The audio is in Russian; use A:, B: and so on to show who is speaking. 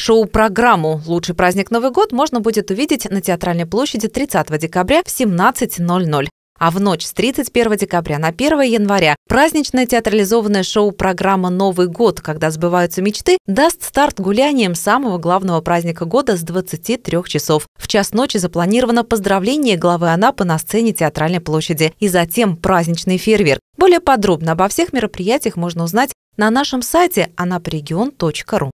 A: Шоу-программу «Лучший праздник Новый год» можно будет увидеть на Театральной площади 30 декабря в 17.00. А в ночь с 31 декабря на 1 января праздничное театрализованное шоу-программа «Новый год. Когда сбываются мечты» даст старт гуляниям самого главного праздника года с 23 часов. В час ночи запланировано поздравление главы Анапы на сцене Театральной площади и затем праздничный фейерверк. Более подробно обо всех мероприятиях можно узнать на нашем сайте anapregion.ru.